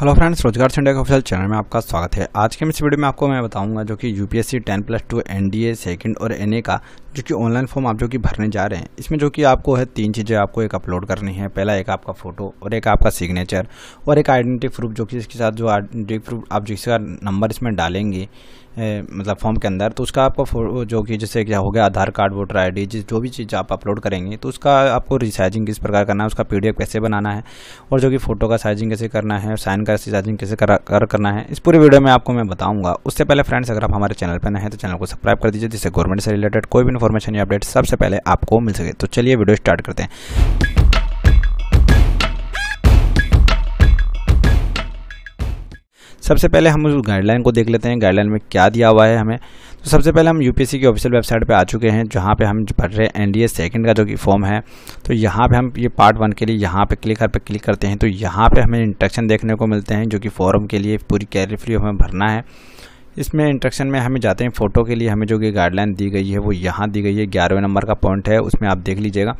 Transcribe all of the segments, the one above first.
hello friends रोजगार Sunday के official channel में आपका स्वागत है आज के इस वीडियो में आपको मैं बताऊंगा जो कि UPSC 10 plus two NDA second और एनए का जो कि ऑनलाइन फॉर्म आप जो कि भरने जा रहे हैं इसमें जो कि आपको है तीन चीज़ें आपको एक अपलोड करनी है पहला एक आपका फ़ोटो और एक आपका सिग्नेचर और एक आइडेंटिटी प्रूफ जो कि इसके साथ जो आइडेंटिटी प्रूफ आप जिसका नंबर इसमें डालेंगे मतलब फॉर्म के अंदर तो उसका आपका जो कि जैसे क्या हो गया Aadhaar card voter I D जिस जो भी चीज़ आप अपलोड करेंगे तो उसका आपको रिसाइजिंग किस प्रकार करना है उसका पी कैसे बनाना है और जो कि फ़ोटो का साइजिंग कैसे करना है साइन का साइजिंग कैसे कर, करना है इस पूरी वीडियो में आपको मैं बताऊँगा उससे पहले फ्रेंड्स अगर आप हमारे चैनल पर नए हैं तो चैनल को सब्सक्राइब कर दीजिए जिससे गवर्नमेंट से रिलेटेड कोई भी इन्फॉर्मेशन या अपडेट सबसे पहले आपको मिल सके तो चलिए वीडियो स्टार्ट करते हैं सबसे पहले हम उस गाइडलाइन को देख लेते हैं गाइडलाइन में क्या दिया हुआ है हमें तो सबसे पहले हम यूपीएससी की ऑफिशियल वेबसाइट पे आ चुके हैं जहाँ पे हम पढ़ रहे हैं एनडीए सेकंड का जो कि फॉर्म है तो यहाँ पे हम ये पार्ट वन के लिए यहाँ पे क्लिक हर पे क्लिक करते हैं तो यहाँ पे हमें इंट्रक्शन देखने को मिलते हैं जो कि फॉर्म के लिए पूरी कैरी फ्री हमें भरना है इसमें इंट्रक्शन में हमें जाते हैं फ़ोटो के लिए हमें जो कि गाइडलाइन दी गई है वो यहाँ दी गई है ग्यारहवें नंबर का पॉइंट है उसमें आप देख लीजिएगा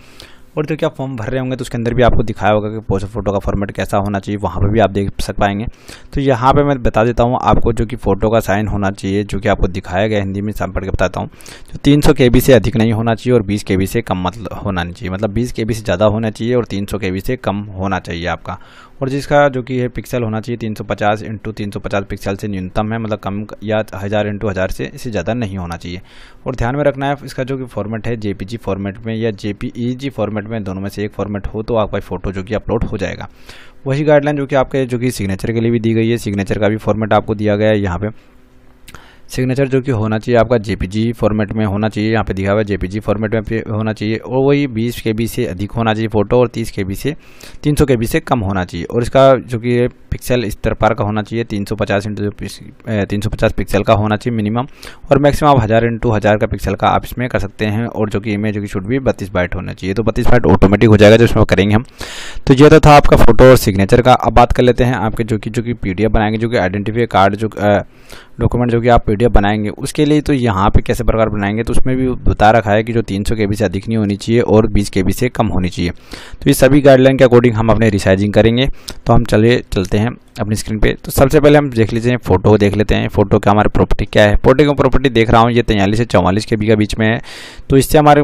और जो कि आप फॉर्म भर रहे होंगे तो उसके अंदर भी आपको दिखाया होगा कि पोस्ट फोटो का फॉर्मेट कैसा होना चाहिए वहाँ पर भी आप देख सक पाएंगे तो यहाँ पर मैं बता देता हूँ आपको जो कि फ़ोटो का साइन होना चाहिए जो कि आपको दिखाया गया हिंदी में साम पढ़ के बताता हूँ जो तो तीन सौ से अधिक नहीं होना चाहिए और बीस के से कम मतलब होना नहीं चाहिए मतलब बीस के से ज़्यादा होना चाहिए और तीन सौ से कम होना चाहिए आपका और जिसका जो कि है पिक्सल होना चाहिए 350 इंटू तीन पिक्सल से न्यूनतम है मतलब कम या हज़ार इंटू हज़ार से इससे ज़्यादा नहीं होना चाहिए और ध्यान में रखना है इसका जो कि फॉर्मेट है जेपीजी फॉर्मेट में या जेपीईजी फॉर्मेट फॉर्मेट में दोनों में से एक फॉर्मेट हो तो आपका फोटो जो कि अपलोड हो जाएगा वही गाइडलाइन जो कि आपके जो कि सिग्नेचर के लिए भी दी गई है सिग्नेचर का भी फॉर्मेट आपको दिया गया है यहाँ पे सिग्नेचर जो कि होना चाहिए आपका जेपीजी फॉर्मेट में होना चाहिए यहाँ पे दिखा हुआ है जेपीजी फॉर्मेट में होना चाहिए और वही बीस के से अधिक होना चाहिए फ़ोटो और तीस के से तीन सौ के से कम होना चाहिए और इसका जो कि पिक्सल स्तर पार का होना चाहिए तीन सौ पचास इंटू तीन पिक्सल का होना चाहिए मिनिमम और मैक्सिमम आप हज़ार इंटू हज़ार का पिक्सल का आप इसमें कर सकते हैं और जो कि इमेज जो कि शूट भी बत्तीस बाइट होना चाहिए तो बत्तीस बाइट ऑटोमेटिक हो जाएगा जो इसमें करेंगे हम तो यह तो था आपका फ़ोटो और सिग्नेचर का अब बात कर लेते हैं आपके जो कि जो कि पी बनाएंगे जो कि आइडेंटिफाई कार्ड जो डॉक्यूमेंट जो कि आप पीडीएफ बनाएंगे उसके लिए तो यहाँ पे कैसे प्रकार बनाएंगे तो उसमें भी बता रखा है कि जो 300 बी से अधिक नहीं होनी चाहिए और 20 बी से कम होनी चाहिए तो ये सभी गाइडलाइन के अकॉर्डिंग हम अपने रिसाइजिंग करेंगे तो हम चलिए चलते हैं अपनी स्क्रीन पे तो सबसे पहले हम देख लीजिए फोटो देख लेते हैं फोटो का हमारे प्रॉपर्टी क्या है फोटो का प्रॉपर्टी देख रहा हूँ ये तैयलीस से चौवालीस के बी के बीच में है तो इससे हमारे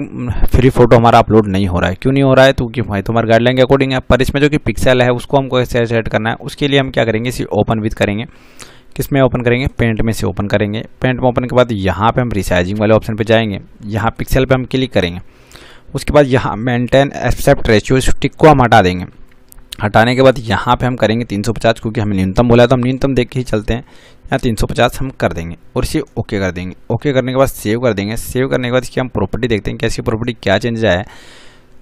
फ्री फोटो हमारा अपलोड नहीं हो रहा है क्यों नहीं हो रहा है तो क्यों भाई तुम्हारे तो गाइडलाइन के अकॉर्डिंग है पर इसमें जो कि पिक्सल है उसको हमको कैसे सेट करना है उसके लिए हम क्या करेंगे इसे ओपन विथ करेंगे किस में ओपन करेंगे पेंट में से ओपन करेंगे पेंट में ओपन के बाद यहाँ पे हम रिसाइजिंग वाले ऑप्शन पे जाएंगे यहाँ पिक्सल पे हम क्लिक करेंगे उसके बाद यहाँ मेंटेन एक्सेप्ट रेशियो टिक को हम हटा देंगे हटाने के बाद यहाँ पे हम करेंगे 350 क्योंकि हमें न्यूनतम बोला तो हम न्यूनतम देख के ही चलते हैं यहाँ तीन हम कर देंगे और इसे ओके कर देंगे ओके करने के बाद सेव कर देंगे सेव करने के बाद इसकी हम प्रॉपर्टी देखते हैं कि इसकी प्रॉपर्टी क्या चेंज आया है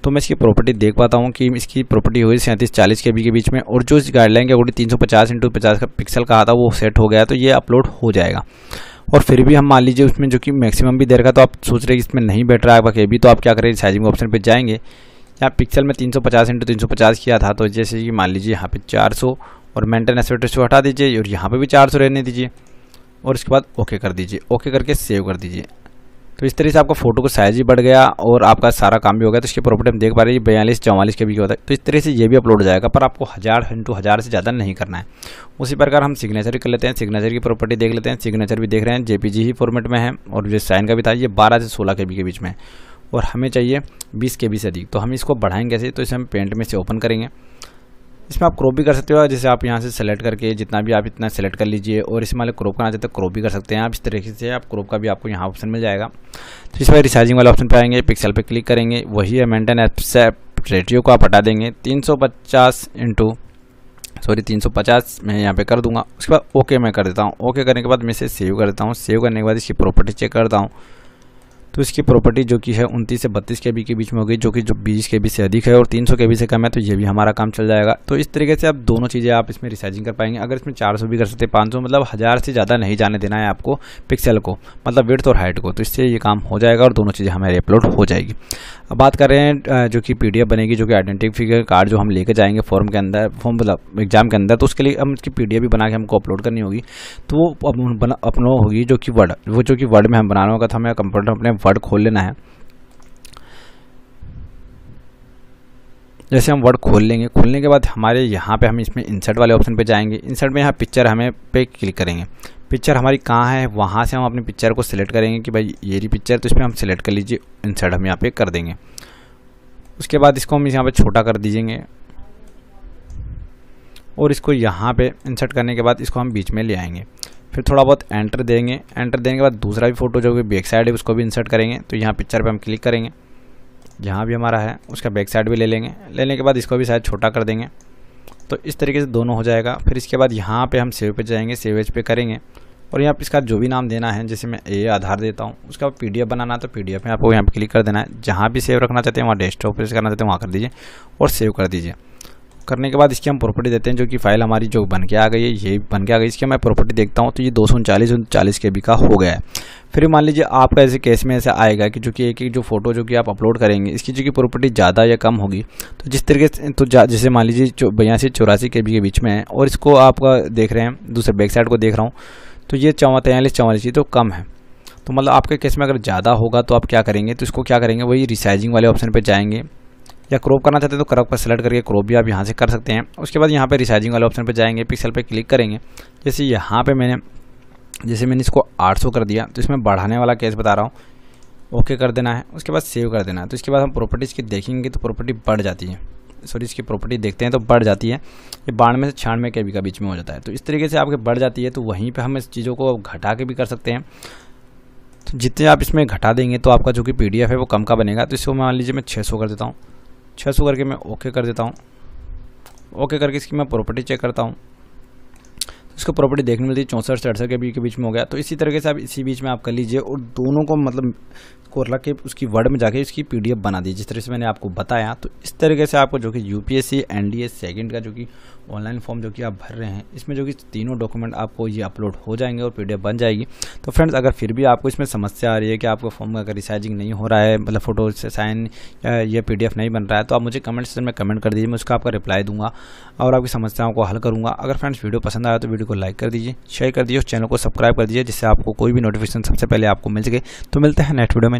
तो मैं इसकी प्रॉपर्टी देख पाता हूँ कि इसकी प्रॉपर्टी हुई सैंतीस चालीस के बी के बीच में और जो इस गाइडलाइन के अकॉर्डिंग तीन सौ पचास इंटू पचास का पिक्सल कहा था वो सेट हो गया तो ये अपलोड हो जाएगा और फिर भी हम मान लीजिए उसमें जो कि मैक्सिमम भी देर का तो आप सोच रहे कि इसमें नहीं बैठ रहा है बाकी भी तो आप क्या करें साइजिंग ऑप्शन पर जाएंगे यहाँ पिक्सल में तीन सौ पचास इंटू तीन सौ पचास किया था तो जैसे कि मान लीजिए यहाँ पर चार सौ और मेंटेन वेटर से हटा दीजिए और यहाँ पर भी चार सौ रहने दीजिए और इसके बाद ओके कर दीजिए ओके करके सेव कर दीजिए तो इस तरह से आपका फोटो का साइज भी बढ़ गया और आपका सारा काम भी हो गया तो इसकी प्रॉपर्टी हम देख पा रहे हैं बयालीस चौवालीस के भी होता है तो इस तरह से ये भी अपलोड जाएगा पर आपको हज़ार इंटू हज़ार से ज़्यादा नहीं करना है उसी प्रकार हम सिग्नेचर कर लेते हैं सिग्नेचर की प्रॉपर्टी देख लेते हैं सिग्नेचर भी देख रहे हैं जेपीजी ही फॉर्मेट में है और जो साइन का भी था ये बारह से सोलह के के बीच में और हमें चाहिए बीस के से अधिक तो हम इसको बढ़ाएंगे कैसे तो इसे हम पेंट में से ओपन करेंगे इसमें आप क्रॉप भी कर सकते हो जैसे आप यहाँ से सेलेक्ट करके जितना भी आप इतना सेलेक्ट कर लीजिए और इसमें वाले क्रॉप करना चाहते हैं क्रॉप भी कर सकते हैं आप इस तरीके से आप क्रॉप का भी आपको यहाँ ऑप्शन मिल जाएगा तो इस बार रिसाइजिंग वाले ऑप्शन पर आएंगे पिक्सल पर क्लिक करेंगे वही है मेंटेन ऐप से रेटियो को आप हटा देंगे तीन सौ पचास इंटू सॉरी 350 मैं यहाँ पे कर दूंगा उसके बाद ओके मैं कर देता हूँ ओके करने के बाद मैं इसे सेव कर देता हूँ सेव करने के बाद इसकी प्रॉपर्टी चेक करता हूँ तो इसकी प्रॉपर्टी जो कि है उनतीस से बत्तीस के के बीच में होगी जो कि जो बीस के से अधिक है और तीन सौ के से कम है तो ये भी हमारा काम चल जाएगा तो इस तरीके से आप दोनों चीज़ें आप इसमें रिसाइजिंग कर पाएंगे अगर इसमें चार सौ भी कर सकते हैं पाँच सौ मतलब हज़ार से ज़्यादा नहीं जाने देना है आपको पिक्सल को मतलब विड्थ और हाइट को तो इससे ये काम हो जाएगा और दोनों चीज़ें हमारी अपलोड हो जाएगी अब बात कर रहे हैं जो कि पीडीएफ बनेगी जो कि आइडेंटिफिकेशन कार्ड जो हम लेके जाएंगे फॉर्म के अंदर फॉर्म मतलब एग्जाम के अंदर तो उसके लिए हम इसकी पीडीएफ भी बना के हमको अपलोड करनी होगी तो वो अपनो होगी जो कि वर्ड वो जो कि वर्ड में हम बनाना होगा तो हमें कंप्यूटर अपने वर्ड खोल लेना है जैसे हम वर्ड खोल लेंगे खोलने के बाद हमारे यहाँ पे हम इसमें इंसर्ट वाले ऑप्शन पे जाएंगे इंसर्ट में यहाँ पिक्चर हमें पे क्लिक करेंगे पिक्चर हमारी कहाँ है वहाँ से हम अपनी पिक्चर को सिलेक्ट करेंगे कि भाई ये रही पिक्चर तो इसमें हम सिलेक्ट कर लीजिए इंसर्ट हम यहाँ पे कर देंगे उसके बाद इसको हम यहाँ पर छोटा कर दीजिएंगे और इसको यहाँ पे इंसर्ट करने के बाद इसको हम बीच में ले आएंगे फिर थोड़ा बहुत एंटर देंगे एंटर देने के बाद दूसरा भी फ़ोटो जो कि बैक साइड है उसको भी इंसर्ट करेंगे तो यहाँ पिक्चर पर हम क्लिक करेंगे यहाँ भी हमारा है उसका बैक साइड भी ले लेंगे लेने के बाद इसको भी शायद छोटा कर देंगे तो इस तरीके से दोनों हो जाएगा फिर इसके बाद यहाँ पे हम सेव पे जाएंगे सेवेज पे करेंगे और यहाँ पे इसका जो भी नाम देना है जैसे मैं ए आधार देता हूँ उसका पी डी एफ बनाना है तो पी डी एफ में आपको यहाँ पे क्लिक कर देना है जहाँ भी सेव रखना चाहते हैं वहाँ डेस्कटॉप पर करना चाहते हैं वहाँ कर दीजिए और सेव कर दीजिए करने के बाद इसकी हम प्रॉपर्टी देते हैं जो कि फाइल हमारी जो बन के आ गई है ये बन के आ गई इसकी मैं प्रॉपर्टी देखता हूँ तो ये दो सौ उनचालीस उनचालीस के बी का हो गया है फिर मान लीजिए आपका ऐसे केस में ऐसा आएगा कि जो कि एक एक जो फोटो जो कि आप अपलोड करेंगे इसकी जो कि प्रॉपर्टी ज़्यादा या कम होगी तो जिस तरीके से तो जैसे मान लीजिए बयासी चौरासी के बी के बीच में है और इसको आपका देख रहे हैं दूसरे बैक साइड को देख रहा हूँ तो ये चौवा तैयलीस चौवालीस तो कम है तो मतलब आपके केस में अगर ज़्यादा होगा तो आप क्या करेंगे तो इसको क्या करेंगे वही रिसाइजिंग वाले ऑप्शन पर जाएंगे या क्रॉप करना चाहते हैं तो क्रॉप पर सेलेक्ट करके क्रॉप भी आप यहाँ से कर सकते हैं उसके बाद यहाँ पर रिसाइजिंग वाले ऑप्शन पर जाएंगे पिक्सल पर क्लिक करेंगे जैसे यहाँ पर मैंने जैसे मैंने इसको आठ कर दिया तो इसमें बढ़ाने वाला केस बता रहा हूँ ओके कर देना है उसके बाद सेव कर देना है तो इसके बाद हम प्रॉपर्टीज़ की देखेंगे तो प्रॉपर्टी बढ़ जाती है सॉरी इसकी प्रॉपर्टी देखते हैं तो बढ़ जाती है ये में से छाण में कभी का बीच में हो जाता है तो इस तरीके से आपके बढ़ जाती है तो वहीं पर हम इस चीज़ों को घटा के भी कर सकते हैं तो जितने आप इसमें घटा देंगे तो आपका जो कि पी है वो कम का बनेगा तो इसको मान लीजिए मैं छः कर देता हूँ छः सौ करके मैं ओके कर देता हूँ ओके करके इसकी मैं प्रॉपर्टी चेक करता हूँ तो इसको प्रॉपर्टी देखने मिलती है चौंसठ से अड़सठ के बीच के बीच में हो गया तो इसी तरीके से आप इसी बीच में आप कर लीजिए और दोनों को मतलब कोरला के उसकी वर्ड में जाके इसकी पीडीएफ बना दी जिस तरह से मैंने आपको बताया तो इस तरीके से आपको जो कि यूपीएससी एनडीए सेकंड का जो कि ऑनलाइन फॉर्म जो कि आप भर रहे हैं इसमें जो कि तीनों डॉक्यूमेंट आपको ये अपलोड हो जाएंगे और पीडीएफ बन जाएगी तो फ्रेंड्स अगर फिर भी आपको इसमें समस्या आ रही है कि आपका फॉर्म अगर रिसाइजिंग नहीं हो रहा है मतलब फोटो से साइन या पी नहीं बन रहा है तो आप मुझे कमेंट सेक्शन में कमेंट कर दीजिए मैं उसका आपका रिप्लाई दूंगा और आपकी समस्याओं को हल करूँगा अगर फ्रेंड्स वीडियो पसंद आया तो वीडियो को लाइक कर दीजिए शेयर कर दीजिए और चैनल को सब्सक्राइब कर दीजिए जिससे आपको कोई भी नोटिफिकेशन सबसे पहले आपको मिल सके तो मिलते हैं नेक्स्ट वीडियो में